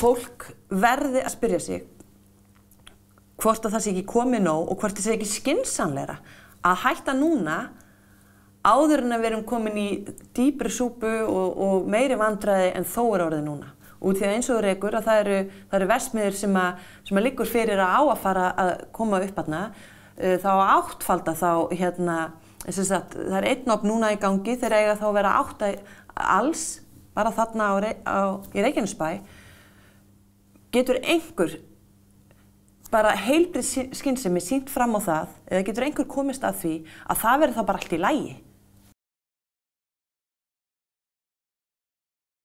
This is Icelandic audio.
fólk verði að spyrja sig hvort að það sé ekki komið nóg og hvort það sé ekki skinsanleira að hætta núna áður en að við erum komin í dýpri súpu og, og meiri vandraði en þó er orðið núna. Og því að eins og þú reykur að það eru, eru versmiður sem að, sem að liggur fyrir að á að fara að koma upp aðna eh, þá áttfalda þá hérna, sagt, það er einn opn núna í gangi þegar eiga þá að vera átt alls bara þarna á, á, í Reykjanesbæ getur einhver bara heilbrið skynsemi sínt fram á það eða getur einhver komist að því að það verður þá bara allt í lægi